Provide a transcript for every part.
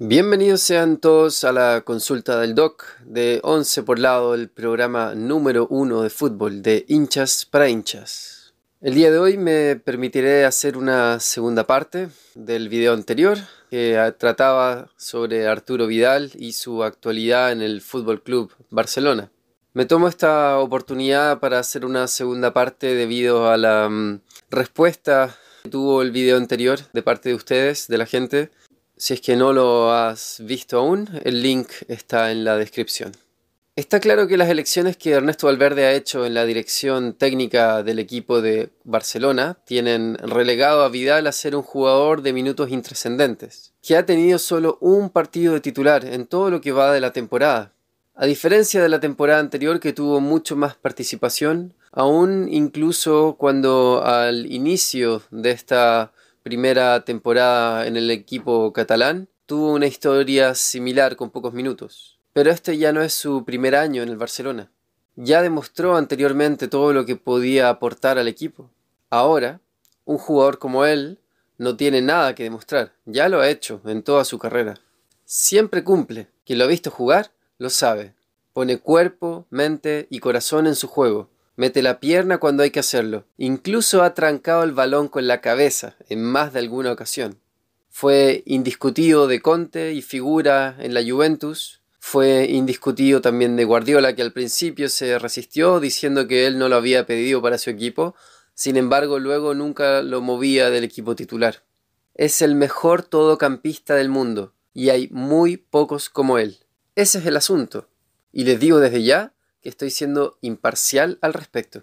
Bienvenidos sean todos a la consulta del doc de 11 por lado, el programa número uno de fútbol de hinchas para hinchas. El día de hoy me permitiré hacer una segunda parte del video anterior que trataba sobre Arturo Vidal y su actualidad en el Fútbol Club Barcelona. Me tomo esta oportunidad para hacer una segunda parte debido a la mm, respuesta que tuvo el video anterior de parte de ustedes, de la gente, si es que no lo has visto aún, el link está en la descripción. Está claro que las elecciones que Ernesto Valverde ha hecho en la dirección técnica del equipo de Barcelona tienen relegado a Vidal a ser un jugador de minutos intrascendentes, que ha tenido solo un partido de titular en todo lo que va de la temporada. A diferencia de la temporada anterior que tuvo mucho más participación, aún incluso cuando al inicio de esta primera temporada en el equipo catalán, tuvo una historia similar con pocos minutos. Pero este ya no es su primer año en el Barcelona. Ya demostró anteriormente todo lo que podía aportar al equipo. Ahora, un jugador como él no tiene nada que demostrar. Ya lo ha hecho en toda su carrera. Siempre cumple. Quien lo ha visto jugar, lo sabe. Pone cuerpo, mente y corazón en su juego mete la pierna cuando hay que hacerlo. Incluso ha trancado el balón con la cabeza en más de alguna ocasión. Fue indiscutido de Conte y figura en la Juventus. Fue indiscutido también de Guardiola, que al principio se resistió diciendo que él no lo había pedido para su equipo. Sin embargo, luego nunca lo movía del equipo titular. Es el mejor todocampista del mundo y hay muy pocos como él. Ese es el asunto. Y les digo desde ya estoy siendo imparcial al respecto.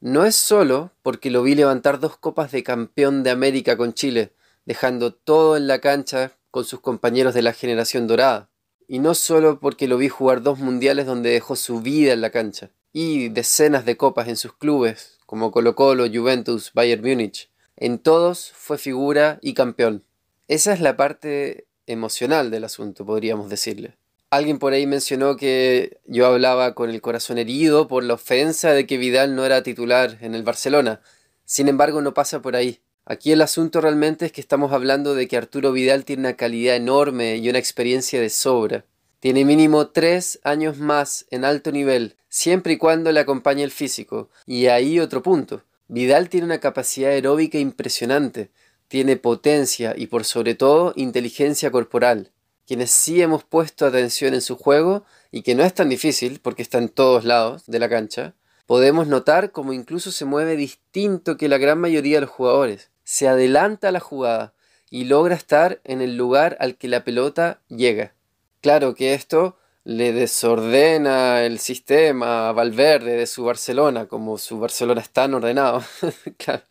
No es solo porque lo vi levantar dos copas de campeón de América con Chile, dejando todo en la cancha con sus compañeros de la generación dorada. Y no solo porque lo vi jugar dos mundiales donde dejó su vida en la cancha, y decenas de copas en sus clubes, como Colo Colo, Juventus, Bayern Múnich. En todos fue figura y campeón. Esa es la parte emocional del asunto, podríamos decirle. Alguien por ahí mencionó que yo hablaba con el corazón herido por la ofensa de que Vidal no era titular en el Barcelona. Sin embargo, no pasa por ahí. Aquí el asunto realmente es que estamos hablando de que Arturo Vidal tiene una calidad enorme y una experiencia de sobra. Tiene mínimo tres años más en alto nivel, siempre y cuando le acompañe el físico. Y ahí otro punto. Vidal tiene una capacidad aeróbica impresionante, tiene potencia y por sobre todo inteligencia corporal quienes sí hemos puesto atención en su juego y que no es tan difícil porque está en todos lados de la cancha, podemos notar cómo incluso se mueve distinto que la gran mayoría de los jugadores. Se adelanta a la jugada y logra estar en el lugar al que la pelota llega. Claro que esto le desordena el sistema a Valverde de su Barcelona, como su Barcelona es tan ordenado.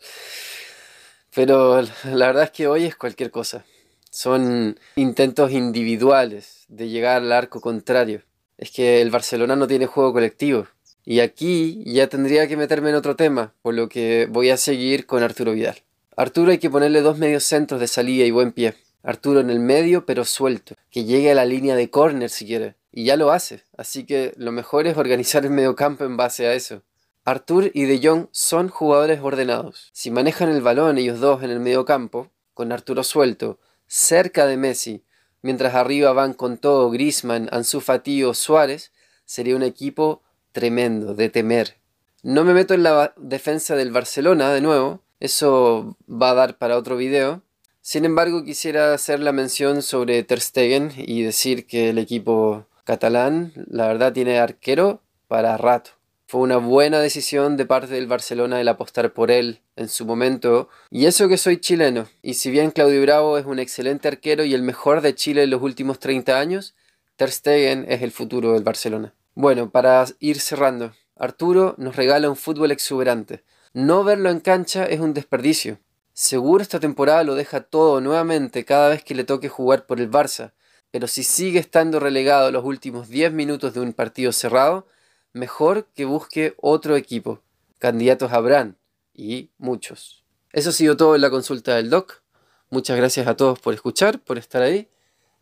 Pero la verdad es que hoy es cualquier cosa. Son intentos individuales de llegar al arco contrario. Es que el Barcelona no tiene juego colectivo. Y aquí ya tendría que meterme en otro tema, por lo que voy a seguir con Arturo Vidal. Arturo hay que ponerle dos medios centros de salida y buen pie. Arturo en el medio, pero suelto, que llegue a la línea de córner si quiere. Y ya lo hace, así que lo mejor es organizar el mediocampo en base a eso. Artur y De Jong son jugadores ordenados. Si manejan el balón ellos dos en el mediocampo, con Arturo suelto cerca de Messi, mientras arriba van con todo Grisman, Ansu Fati o Suárez, sería un equipo tremendo, de temer. No me meto en la defensa del Barcelona de nuevo, eso va a dar para otro video. Sin embargo, quisiera hacer la mención sobre Ter Stegen y decir que el equipo catalán, la verdad, tiene arquero para rato. Fue una buena decisión de parte del Barcelona el apostar por él en su momento. Y eso que soy chileno. Y si bien Claudio Bravo es un excelente arquero y el mejor de Chile en los últimos 30 años, Ter Stegen es el futuro del Barcelona. Bueno, para ir cerrando, Arturo nos regala un fútbol exuberante. No verlo en cancha es un desperdicio. Seguro esta temporada lo deja todo nuevamente cada vez que le toque jugar por el Barça, pero si sigue estando relegado los últimos 10 minutos de un partido cerrado, mejor que busque otro equipo. Candidatos habrán, y muchos. Eso ha sido todo en la consulta del doc. Muchas gracias a todos por escuchar, por estar ahí.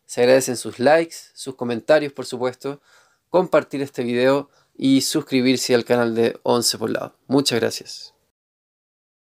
Se agradecen sus likes, sus comentarios, por supuesto, compartir este video y suscribirse al canal de Once por lado. Muchas gracias.